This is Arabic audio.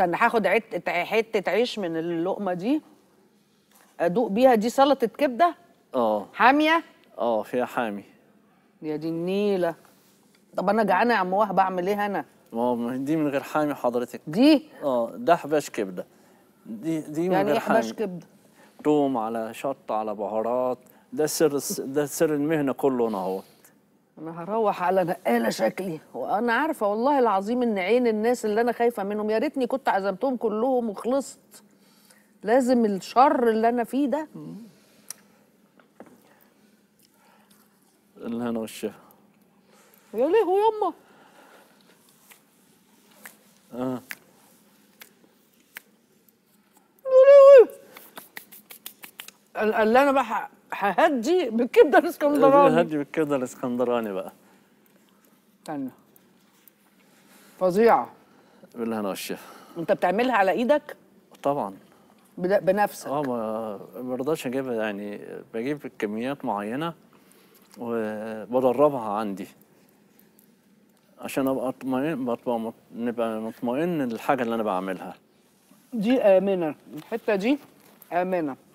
استنى هاخد حته عيش من اللقمه دي ادوق بيها دي سلطه كبده اه حاميه اه فيها حامي يا دي النيله طب انا جعانه يا عم وهب اعمل ايه انا ما دي من غير حامي حضرتك دي اه ده حباش كبده دي دي من يعني غير إيه حامي يعني ايه كبده توم على شط على بهارات ده سر ده سر المهنه كله اهوت انا هروح على نقاله شكلي وانا عارفه والله العظيم ان عين الناس اللي انا خايفه منهم يا ريتني كنت عزمتهم كلهم وخلصت لازم الشر اللي انا فيه ده آه. اللي انا وشها يا لهو يما اه يا اللي انا بحق ههدي بالكبده الاسكندراني ههدي بالكبده الاسكندراني بقى استنى فظيعه بالله انا وشها انت بتعملها على ايدك طبعا بنفسك اه ما برضاش اجيبها يعني بجيب كميات معينه وبدربها عندي عشان ابقى اطمئن بطبع نبقى مطمئن للحاجه اللي انا بعملها دي امنه الحته دي امنه